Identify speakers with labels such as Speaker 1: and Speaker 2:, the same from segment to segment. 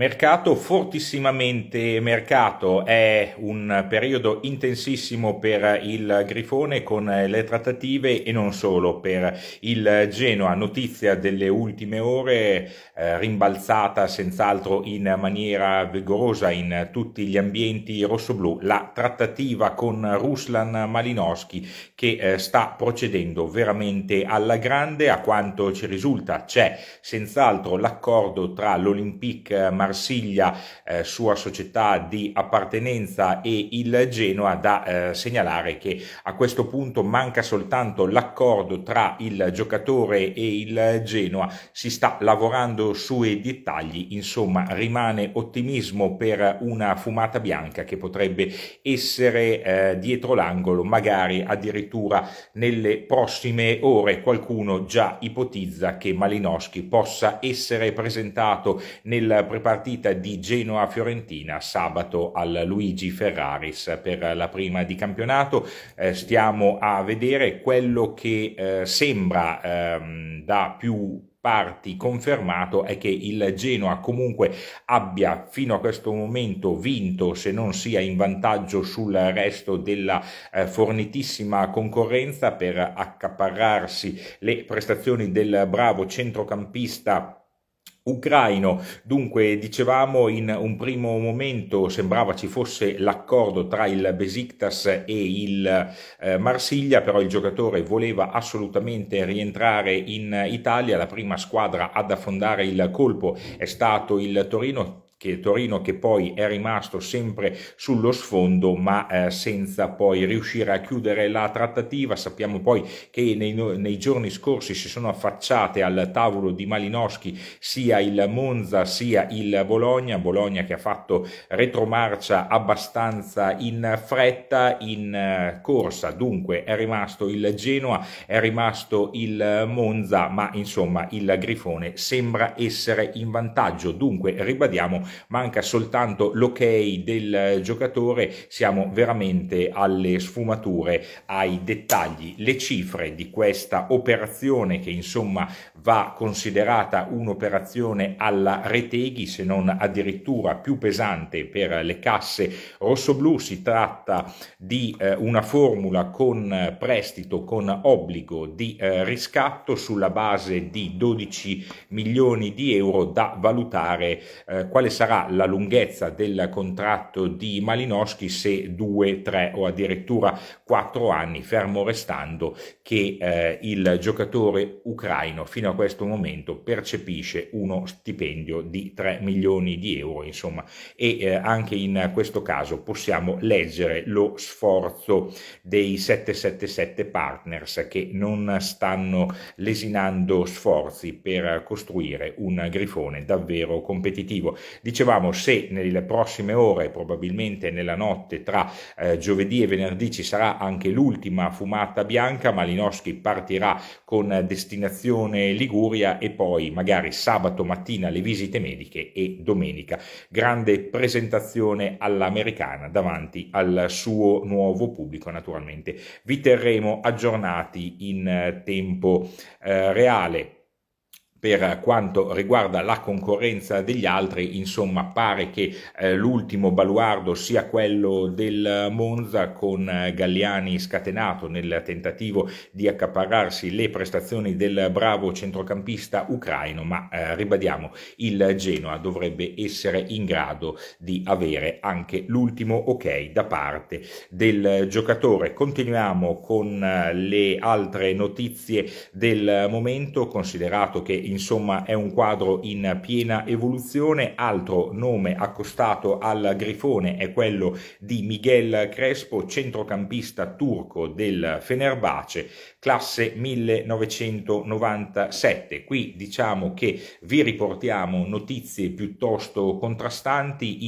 Speaker 1: Mercato fortissimamente mercato, è un periodo intensissimo per il Grifone con le trattative e non solo per il Genoa, notizia delle ultime ore eh, rimbalzata senz'altro in maniera vigorosa in tutti gli ambienti rossoblù, la trattativa con Ruslan Malinowski che eh, sta procedendo veramente alla grande, a quanto ci risulta c'è senz'altro l'accordo tra l'Olympique Mar- Marsiglia, eh, sua società di appartenenza, e il Genoa, da eh, segnalare che a questo punto manca soltanto l'accordo tra il giocatore e il Genoa, si sta lavorando sui dettagli, insomma rimane ottimismo per una fumata bianca che potrebbe essere eh, dietro l'angolo, magari addirittura nelle prossime ore qualcuno già ipotizza che Malinowski possa essere presentato nel preparato partita di Genoa-Fiorentina sabato al Luigi Ferraris per la prima di campionato. Eh, stiamo a vedere quello che eh, sembra ehm, da più parti confermato è che il Genoa comunque abbia fino a questo momento vinto se non sia in vantaggio sul resto della eh, fornitissima concorrenza per accaparrarsi le prestazioni del bravo centrocampista ucraino. Dunque, dicevamo in un primo momento sembrava ci fosse l'accordo tra il Besiktas e il eh, Marsiglia, però il giocatore voleva assolutamente rientrare in Italia, la prima squadra ad affondare il colpo è stato il Torino che Torino che poi è rimasto sempre sullo sfondo ma eh, senza poi riuscire a chiudere la trattativa. Sappiamo poi che nei, nei, giorni scorsi si sono affacciate al tavolo di Malinowski sia il Monza sia il Bologna, Bologna che ha fatto retromarcia abbastanza in fretta, in eh, corsa dunque è rimasto il Genoa, è rimasto il Monza ma insomma il Grifone sembra essere in vantaggio, dunque ribadiamo manca soltanto l'ok del eh, giocatore, siamo veramente alle sfumature, ai dettagli. Le cifre di questa operazione che insomma va considerata un'operazione alla Reteghi, se non addirittura più pesante per le casse rossoblù, si tratta di eh, una formula con eh, prestito con obbligo di eh, riscatto sulla base di 12 milioni di euro da valutare eh, quale sarà la lunghezza del contratto di Malinowski se due, tre o addirittura quattro anni, fermo restando che eh, il giocatore ucraino fino a questo momento percepisce uno stipendio di 3 milioni di euro, insomma, e eh, anche in questo caso possiamo leggere lo sforzo dei 777 partners che non stanno lesinando sforzi per costruire un grifone davvero competitivo. Dicevamo se nelle prossime ore, probabilmente nella notte tra eh, giovedì e venerdì ci sarà anche l'ultima fumata bianca, Malinowski partirà con destinazione Liguria e poi magari sabato mattina le visite mediche e domenica. Grande presentazione all'americana davanti al suo nuovo pubblico naturalmente. Vi terremo aggiornati in tempo eh, reale per quanto riguarda la concorrenza degli altri, insomma, pare che eh, l'ultimo baluardo sia quello del Monza con eh, Galliani scatenato nel tentativo di accaparrarsi le prestazioni del bravo centrocampista ucraino, ma eh, ribadiamo, il Genoa dovrebbe essere in grado di avere anche l'ultimo ok da parte del giocatore. Continuiamo con eh, le altre notizie del momento, considerato che insomma è un quadro in piena evoluzione. Altro nome accostato al grifone è quello di Miguel Crespo, centrocampista turco del Fenerbace, classe 1997. Qui diciamo che vi riportiamo notizie piuttosto contrastanti.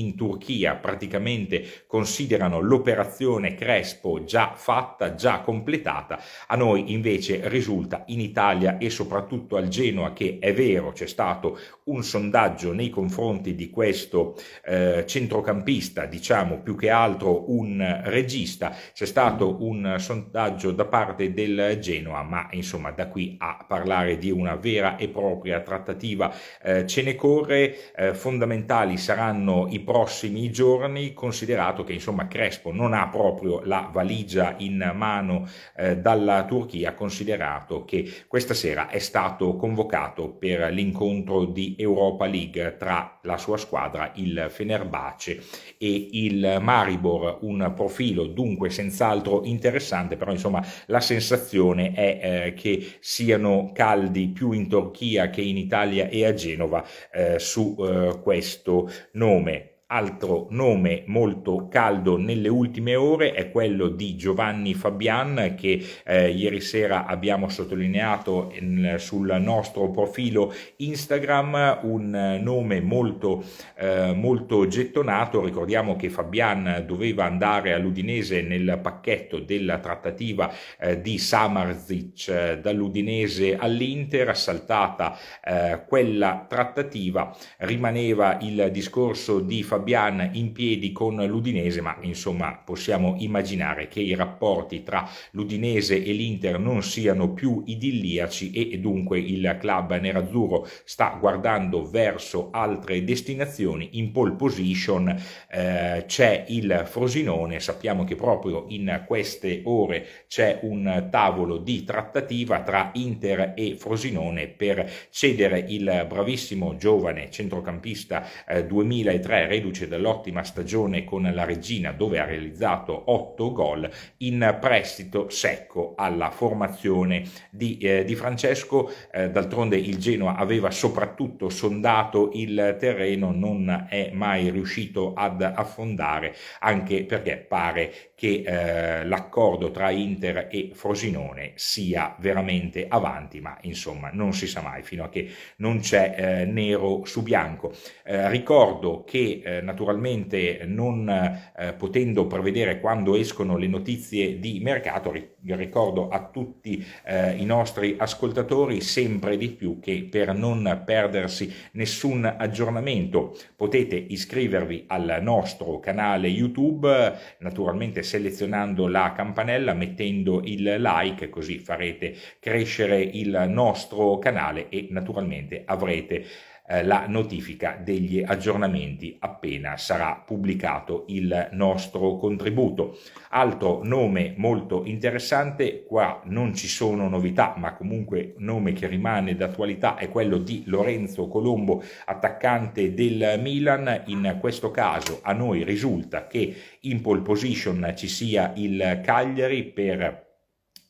Speaker 1: In Turchia praticamente considerano l'operazione Crespo già fatta, già completata. A noi invece risulta in Italia e soprattutto al Genoa che è vero, c'è stato un sondaggio nei confronti di questo eh, centrocampista, diciamo più che altro un regista, c'è stato un sondaggio da parte del Genoa, ma insomma da qui a parlare di una vera e propria trattativa eh, ce ne corre, eh, fondamentali saranno i prossimi giorni, considerato che insomma Crespo non ha proprio la valigia in mano eh, dalla Turchia, considerato che questa sera è stato convocato convocato per l'incontro di Europa League tra la sua squadra, il Fenerbace, e il Maribor, un profilo dunque senz'altro interessante, però insomma la sensazione è eh, che siano caldi più in Turchia che in Italia e a Genova eh, su eh, questo nome. Altro nome molto caldo nelle ultime ore è quello di Giovanni Fabian che eh, ieri sera abbiamo sottolineato in, sul nostro profilo Instagram, un nome molto, eh, molto gettonato. Ricordiamo che Fabian doveva andare all'Udinese nel pacchetto della trattativa eh, di Samarzic eh, dall'Udinese all'Inter, saltata eh, quella trattativa, rimaneva il discorso di Fabian Fabian in piedi con l'Udinese, ma insomma possiamo immaginare che i rapporti tra l'Udinese e l'Inter non siano più idilliaci e dunque il club nerazzurro sta guardando verso altre destinazioni. In pole position eh, c'è il Frosinone, sappiamo che proprio in queste ore c'è un tavolo di trattativa tra Inter e Frosinone per cedere il bravissimo giovane centrocampista eh, 2003 reduce luce dell'ottima stagione con la Regina dove ha realizzato 8 gol in prestito secco alla formazione di, eh, di Francesco. Eh, d'altronde il Genoa aveva soprattutto sondato il terreno, non è mai riuscito ad affondare, anche perché pare che eh, l'accordo tra Inter e Frosinone sia veramente avanti, ma insomma non si sa mai fino a che non c'è eh, nero su bianco. Eh, ricordo che eh, naturalmente non eh, potendo prevedere quando escono le notizie di mercato, ricordo a tutti eh, i nostri ascoltatori sempre di più che per non perdersi nessun aggiornamento potete iscrivervi al nostro canale YouTube, naturalmente selezionando la campanella, mettendo il like, così farete crescere il nostro canale e naturalmente avrete eh, la notifica degli aggiornamenti appena sarà pubblicato il nostro contributo. Altro nome molto interessante, qua non ci sono novità, ma comunque nome che rimane d'attualità è quello di Lorenzo Colombo, attaccante del Milan. In questo caso a noi risulta che in pole position ci sia il Cagliari per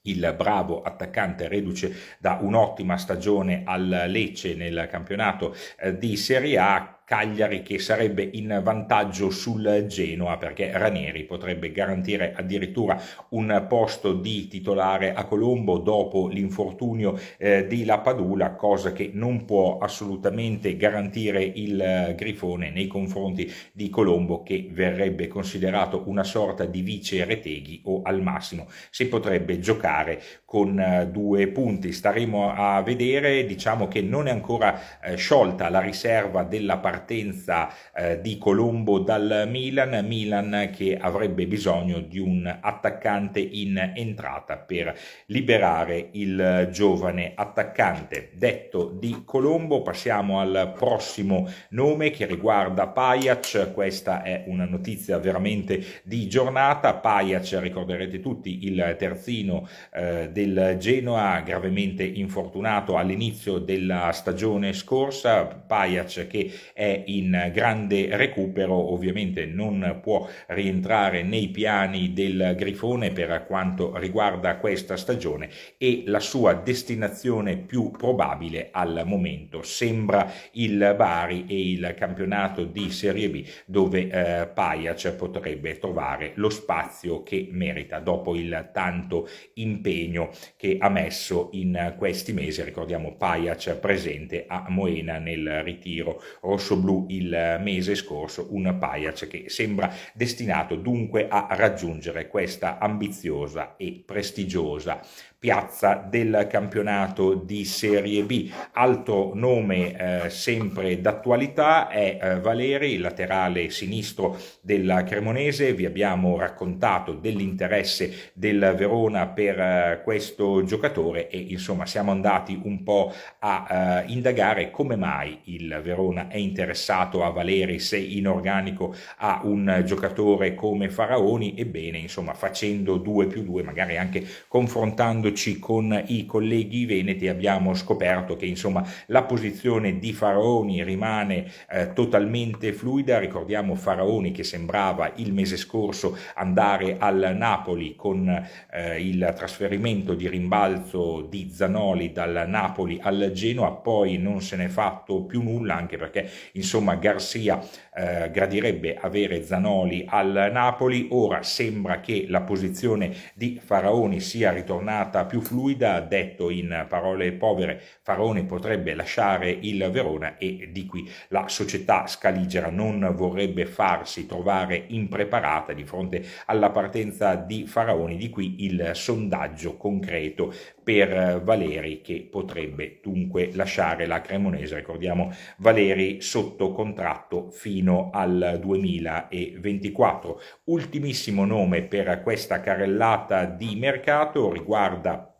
Speaker 1: il bravo attaccante reduce da un'ottima stagione al Lecce nel campionato eh, di Serie A Cagliari che sarebbe in vantaggio sul Genoa perché Ranieri potrebbe garantire addirittura un posto di titolare a Colombo dopo l'infortunio eh, di Lapadula, cosa che non può assolutamente garantire il eh, Grifone nei confronti di Colombo che verrebbe considerato una sorta di vice Reteghi o al massimo si potrebbe giocare con eh, due punti. Staremo a vedere, diciamo che non è ancora eh, sciolta la riserva della partita partenza eh, di Colombo dal Milan, Milan che avrebbe bisogno di un attaccante in entrata per liberare il giovane attaccante. Detto di Colombo passiamo al prossimo nome che riguarda Pajac, questa è una notizia veramente di giornata, Pajac ricorderete tutti il terzino eh, del Genoa gravemente infortunato all'inizio della stagione scorsa, Pajac che è è in grande recupero, ovviamente non può rientrare nei piani del Grifone per quanto riguarda questa stagione e la sua destinazione più probabile al momento sembra il Bari e il campionato di Serie B dove eh, Pajac potrebbe trovare lo spazio che merita dopo il tanto impegno che ha messo in questi mesi, ricordiamo Pajac presente a Moena nel ritiro rosso Orso Blu il mese scorso, un Pajac che sembra destinato dunque a raggiungere questa ambiziosa e prestigiosa piazza del campionato di Serie B. Altro nome eh, sempre d'attualità è eh, Valeri, laterale sinistro del Cremonese. Vi abbiamo raccontato dell'interesse del Verona per eh, questo giocatore e insomma siamo andati un po' a eh, indagare come mai il Verona è interessato a Valeri se in organico ha un giocatore come Faraoni. Ebbene, insomma, facendo 2 più 2, magari anche confrontandoci riunendoci con i colleghi veneti abbiamo scoperto che insomma la posizione di Faraoni rimane eh, totalmente fluida, ricordiamo Faraoni che sembrava il mese scorso andare al Napoli con eh, il trasferimento di rimbalzo di Zanoli dal Napoli al Genoa, poi non se n'è fatto più nulla anche perché insomma Garcia eh, gradirebbe avere Zanoli al Napoli, ora sembra che la posizione di Faraoni sia ritornata più fluida, detto in parole povere, Faraoni potrebbe lasciare il Verona e di qui la società scaligera non vorrebbe farsi trovare impreparata di fronte alla partenza di Faraoni, di qui il sondaggio concreto per Valeri che potrebbe dunque lasciare la Cremonese, ricordiamo Valeri sotto contratto fino al 2024. Ultimissimo nome per questa carrellata di mercato riguarda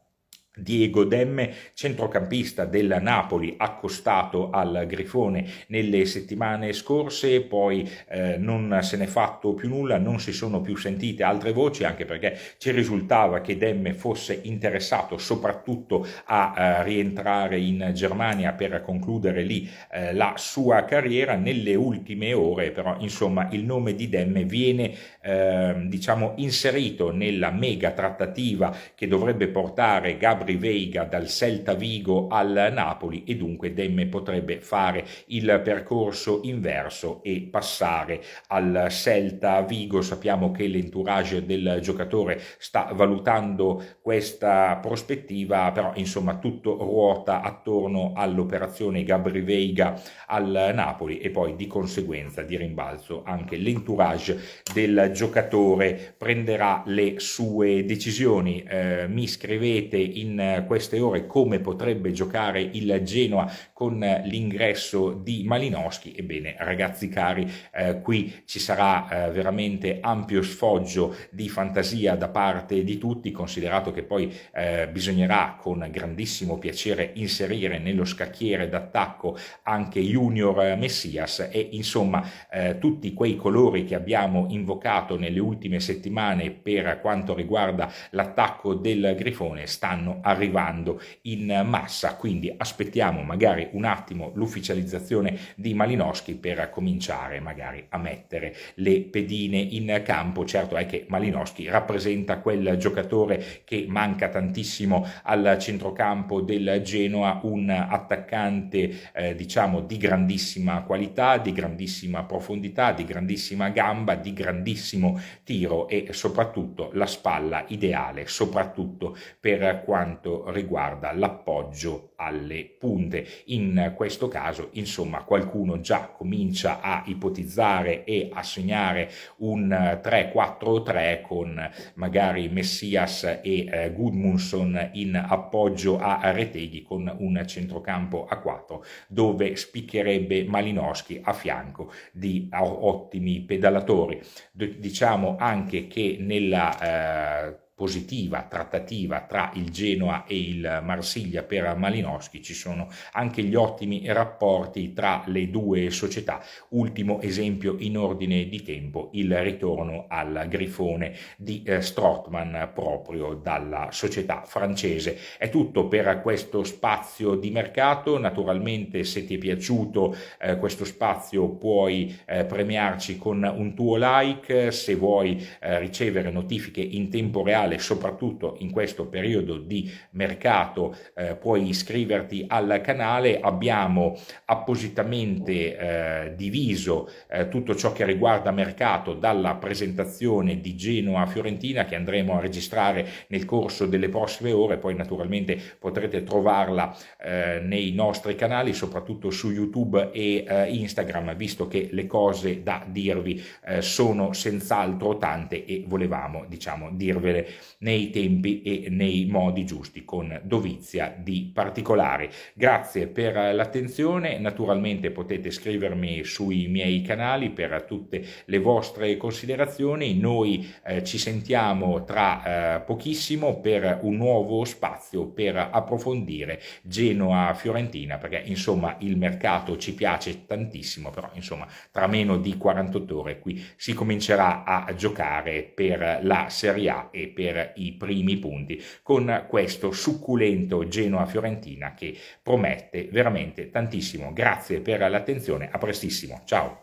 Speaker 1: Diego Demme, centrocampista della Napoli, accostato al Grifone nelle settimane scorse, poi eh, non se n'è fatto più nulla, non si sono più sentite altre voci, anche perché ci risultava che Demme fosse interessato soprattutto a, a eh, rientrare in Germania per concludere lì eh, la sua carriera. Nelle ultime ore, però, insomma, il nome di Demme viene eh, diciamo inserito nella mega trattativa che dovrebbe portare Gabriele Gabri Veiga dal Celta Vigo al Napoli e dunque Demme potrebbe fare il percorso inverso e passare al Celta Vigo. Sappiamo che l'entourage del giocatore sta valutando questa prospettiva, però insomma tutto ruota attorno all'operazione Gabri Veiga al Napoli e poi di conseguenza di rimbalzo anche l'entourage del giocatore prenderà le sue decisioni. Eh, mi scrivete in in eh, queste ore come potrebbe giocare il Genoa con eh, l'ingresso di Malinowski, ebbene ragazzi cari, eh, qui ci sarà eh, veramente ampio sfoggio di fantasia da parte di tutti, considerato che poi eh, bisognerà con grandissimo piacere inserire nello scacchiere d'attacco anche Junior eh, Messias e insomma tutti quei colori che abbiamo invocato nelle ultime settimane per quanto riguarda l'attacco del Grifone stanno arrivando in massa, quindi aspettiamo magari un attimo l'ufficializzazione di Malinowski per cominciare magari a mettere le pedine in campo. Certo è che Malinowski rappresenta quel giocatore che manca tantissimo al centrocampo del Genoa, un attaccante eh, diciamo di grandissima qualità, di grandissima profondità, di grandissima gamba, di grandissimo tiro e soprattutto la spalla ideale, soprattutto per quando quanto riguarda l'appoggio alle punte. In questo caso, insomma, qualcuno già comincia a ipotizzare e a segnare un 3-4-3 con magari Messias e eh, Gudmundsson in appoggio a Reteghi con un centrocampo a 4 dove spiccherebbe Malinowski a fianco di ottimi pedalatori. D- diciamo anche che nella eh, positiva trattativa tra il Genoa e il Marsiglia per Malinowski, ci sono anche gli ottimi rapporti tra le due società. Ultimo esempio in ordine di tempo, il ritorno al Grifone di eh, proprio dalla società francese. È tutto per questo spazio di mercato, naturalmente se ti è piaciuto eh, questo spazio puoi eh, premiarci con un tuo like, se vuoi eh, ricevere notifiche in tempo reale mondiale, soprattutto in questo periodo di mercato, eh, puoi iscriverti al canale. Abbiamo appositamente eh, diviso eh, tutto ciò che riguarda mercato dalla presentazione di Genoa Fiorentina che andremo a registrare nel corso delle prossime ore, poi naturalmente potrete trovarla eh, nei nostri canali, soprattutto su YouTube e eh, Instagram, visto che le cose da dirvi eh, sono senz'altro tante e volevamo diciamo dirvele nei tempi e nei modi giusti, con dovizia di particolari. Grazie per l'attenzione, naturalmente potete scrivermi sui miei canali per tutte le vostre considerazioni, noi eh, ci sentiamo tra eh, pochissimo per un nuovo spazio per approfondire Genoa-Fiorentina, perché insomma il mercato ci piace tantissimo, però insomma tra meno di 48 ore qui si comincerà a giocare per la Serie A e per per i primi punti con questo succulento Genoa Fiorentina che promette veramente tantissimo. Grazie per l'attenzione, a prestissimo, ciao!